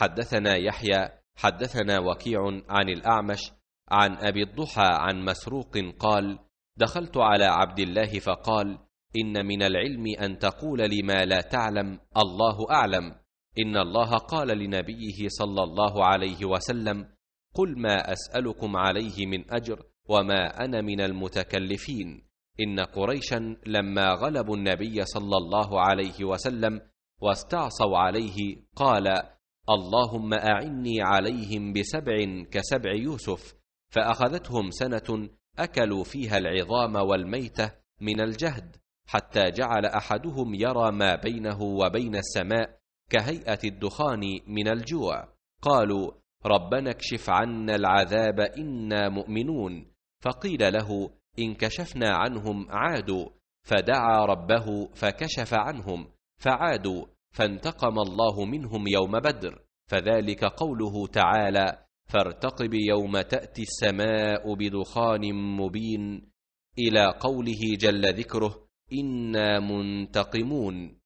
حدثنا يحيى حدثنا وكيع عن الاعمش عن ابي الضحى عن مسروق قال دخلت على عبد الله فقال ان من العلم ان تقول لما لا تعلم الله اعلم ان الله قال لنبيه صلى الله عليه وسلم قل ما اسالكم عليه من اجر وما انا من المتكلفين ان قريشا لما غلبوا النبي صلى الله عليه وسلم واستعصوا عليه قال اللهم أعني عليهم بسبع كسبع يوسف فأخذتهم سنة أكلوا فيها العظام والميتة من الجهد حتى جعل أحدهم يرى ما بينه وبين السماء كهيئة الدخان من الجوع قالوا ربنا اكشف عنا العذاب إنا مؤمنون فقيل له إن كشفنا عنهم عادوا فدعا ربه فكشف عنهم فعادوا فانتقم الله منهم يوم بدر فذلك قوله تعالى فارتقب يوم تاتي السماء بدخان مبين الى قوله جل ذكره انا منتقمون